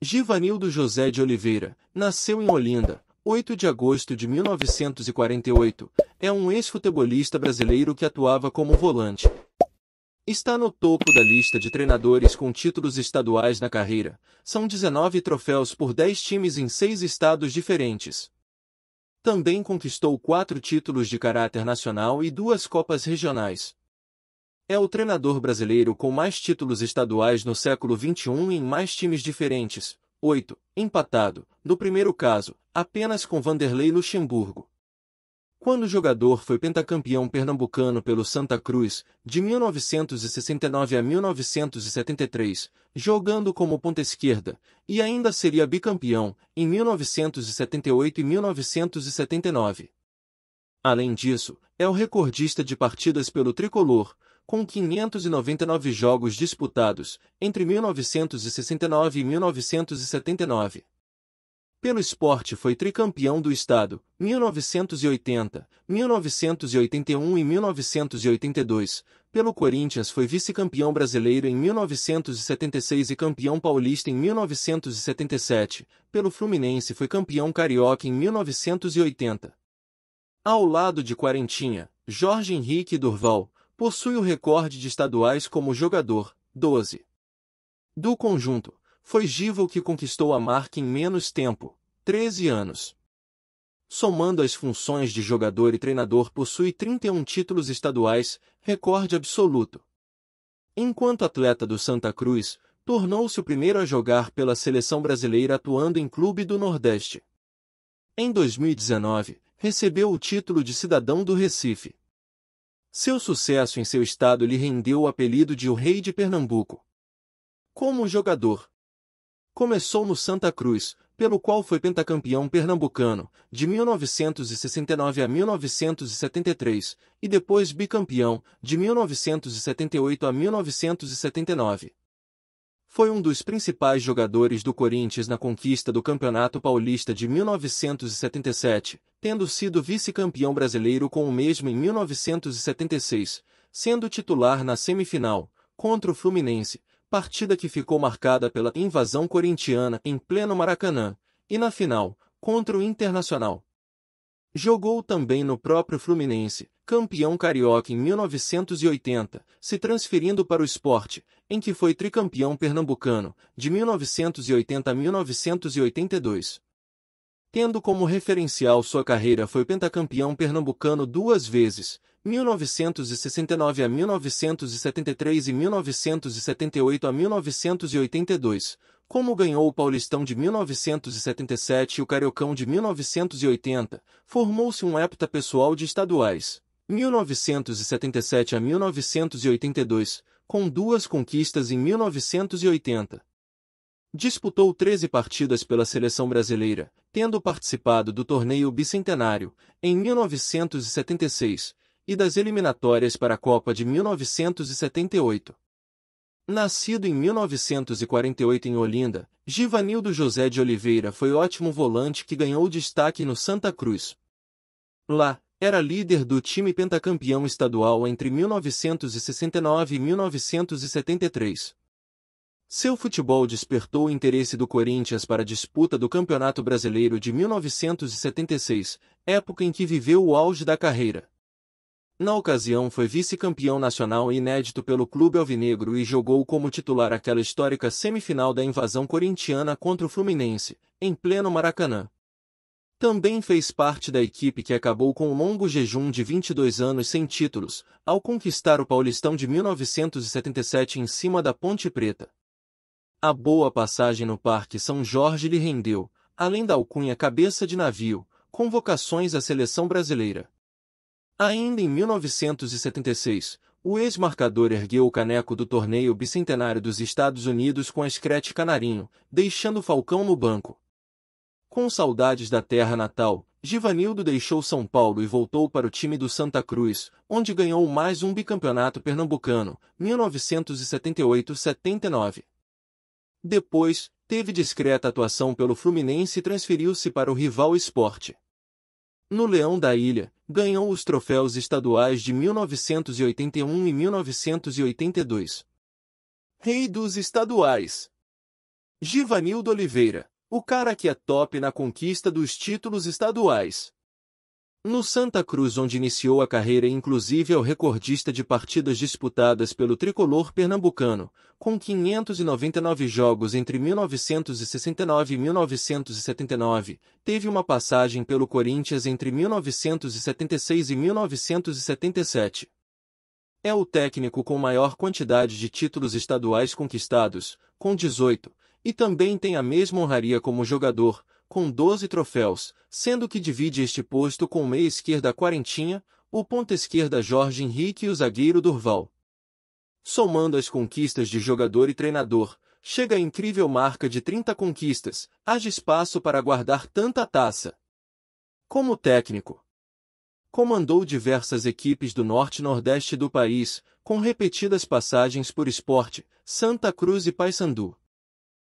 Givanildo José de Oliveira, nasceu em Olinda, 8 de agosto de 1948, é um ex-futebolista brasileiro que atuava como volante. Está no topo da lista de treinadores com títulos estaduais na carreira. São 19 troféus por 10 times em 6 estados diferentes. Também conquistou 4 títulos de caráter nacional e duas Copas regionais. É o treinador brasileiro com mais títulos estaduais no século XXI em mais times diferentes, oito, empatado, no primeiro caso, apenas com Vanderlei Luxemburgo. Quando o jogador foi pentacampeão pernambucano pelo Santa Cruz, de 1969 a 1973, jogando como ponta esquerda, e ainda seria bicampeão, em 1978 e 1979. Além disso, é o recordista de partidas pelo tricolor, com 599 jogos disputados, entre 1969 e 1979. Pelo esporte foi tricampeão do estado, 1980, 1981 e 1982. Pelo Corinthians foi vice-campeão brasileiro em 1976 e campeão paulista em 1977. Pelo Fluminense foi campeão carioca em 1980. Ao lado de Quarentinha, Jorge Henrique Durval, possui o recorde de estaduais como jogador, 12. Do conjunto, foi Giva o que conquistou a marca em menos tempo, 13 anos. Somando as funções de jogador e treinador, possui 31 títulos estaduais, recorde absoluto. Enquanto atleta do Santa Cruz, tornou-se o primeiro a jogar pela seleção brasileira atuando em clube do Nordeste. Em 2019, recebeu o título de cidadão do Recife. Seu sucesso em seu estado lhe rendeu o apelido de o Rei de Pernambuco. Como jogador, começou no Santa Cruz, pelo qual foi pentacampeão pernambucano, de 1969 a 1973, e depois bicampeão, de 1978 a 1979. Foi um dos principais jogadores do Corinthians na conquista do Campeonato Paulista de 1977, tendo sido vice-campeão brasileiro com o mesmo em 1976, sendo titular na semifinal, contra o Fluminense, partida que ficou marcada pela invasão corintiana em pleno Maracanã, e na final, contra o Internacional. Jogou também no próprio Fluminense, campeão carioca em 1980, se transferindo para o esporte, em que foi tricampeão pernambucano, de 1980 a 1982. Tendo como referencial sua carreira foi pentacampeão pernambucano duas vezes, 1969 a 1973 e 1978 a 1982, como ganhou o Paulistão de 1977 e o Cariocão de 1980, formou-se um hepta pessoal de estaduais. 1977 a 1982, com duas conquistas em 1980, Disputou 13 partidas pela seleção brasileira, tendo participado do torneio bicentenário em 1976 e das eliminatórias para a Copa de 1978. Nascido em 1948 em Olinda, Givanildo José de Oliveira foi ótimo volante que ganhou destaque no Santa Cruz. Lá, era líder do time pentacampeão estadual entre 1969 e 1973. Seu futebol despertou o interesse do Corinthians para a disputa do Campeonato Brasileiro de 1976, época em que viveu o auge da carreira. Na ocasião foi vice-campeão nacional inédito pelo clube alvinegro e jogou como titular aquela histórica semifinal da invasão corintiana contra o Fluminense, em pleno Maracanã. Também fez parte da equipe que acabou com um longo jejum de 22 anos sem títulos, ao conquistar o Paulistão de 1977 em cima da Ponte Preta. A boa passagem no Parque São Jorge lhe rendeu, além da alcunha cabeça de navio, convocações à seleção brasileira. Ainda em 1976, o ex-marcador ergueu o caneco do torneio bicentenário dos Estados Unidos com a escrete canarinho, deixando Falcão no banco. Com saudades da terra natal, Givanildo deixou São Paulo e voltou para o time do Santa Cruz, onde ganhou mais um bicampeonato pernambucano, 1978-79. Depois, teve discreta atuação pelo Fluminense e transferiu-se para o rival esporte. No Leão da Ilha, ganhou os troféus estaduais de 1981 e 1982. Rei dos Estaduais Givanildo Oliveira, o cara que é top na conquista dos títulos estaduais. No Santa Cruz, onde iniciou a carreira inclusive é o recordista de partidas disputadas pelo tricolor pernambucano, com 599 jogos entre 1969 e 1979, teve uma passagem pelo Corinthians entre 1976 e 1977. É o técnico com maior quantidade de títulos estaduais conquistados, com 18, e também tem a mesma honraria como jogador, com 12 troféus, sendo que divide este posto com o meia-esquerda Quarentinha, o ponta-esquerda Jorge Henrique e o zagueiro Durval. Somando as conquistas de jogador e treinador, chega a incrível marca de 30 conquistas, haja espaço para guardar tanta taça. Como técnico, comandou diversas equipes do norte-nordeste do país, com repetidas passagens por esporte, Santa Cruz e Paysandu.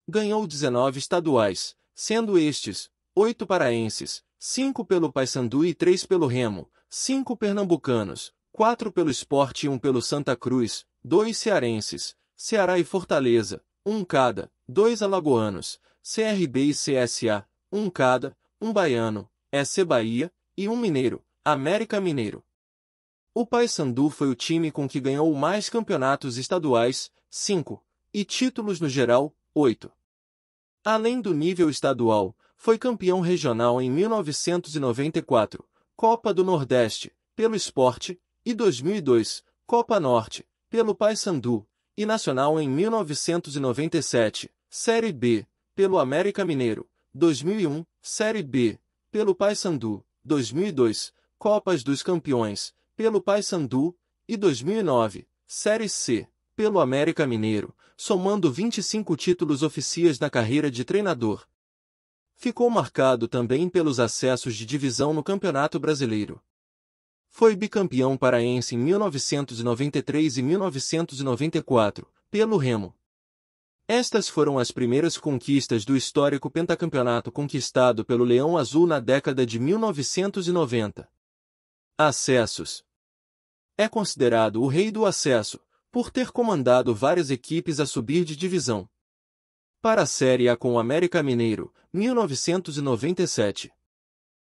Ganhou 19 estaduais, sendo estes, oito paraenses, cinco pelo Paysandu e três pelo Remo, cinco pernambucanos, quatro pelo Esporte e um pelo Santa Cruz, dois cearenses, Ceará e Fortaleza, um cada, dois alagoanos, CRB e CSA, um cada, um baiano, EC Bahia, e um mineiro, América Mineiro. O Paysandu foi o time com que ganhou mais campeonatos estaduais, cinco, e títulos no geral, oito. Além do nível estadual, foi campeão regional em 1994, Copa do Nordeste, pelo Esporte, e 2002, Copa Norte, pelo Paysandu, e Nacional em 1997, Série B, pelo América Mineiro, 2001, Série B, pelo Paysandu, 2002, Copas dos Campeões, pelo Paysandu, e 2009, Série C, pelo América Mineiro, somando 25 títulos oficiais na carreira de treinador. Ficou marcado também pelos acessos de divisão no Campeonato Brasileiro. Foi bicampeão paraense em 1993 e 1994, pelo Remo. Estas foram as primeiras conquistas do histórico pentacampeonato conquistado pelo Leão Azul na década de 1990. Acessos É considerado o rei do acesso, por ter comandado várias equipes a subir de divisão. Para a Série A com o América Mineiro, 1997.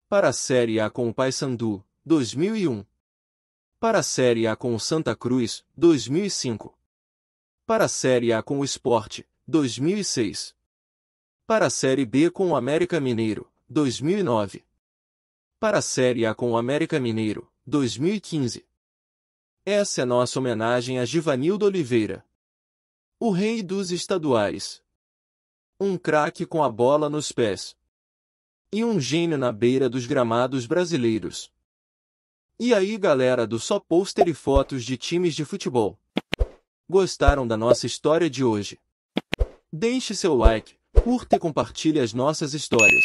Para a Série A com o Paysandu, 2001. Para a Série A com o Santa Cruz, 2005. Para a Série A com o Esporte, 2006. Para a Série B com o América Mineiro, 2009. Para a Série A com o América Mineiro, 2015. Essa é nossa homenagem a Givanildo Oliveira. O rei dos estaduais. Um craque com a bola nos pés. E um gênio na beira dos gramados brasileiros. E aí, galera do Só Pôster e Fotos de Times de Futebol. Gostaram da nossa história de hoje? Deixe seu like, curta e compartilhe as nossas histórias.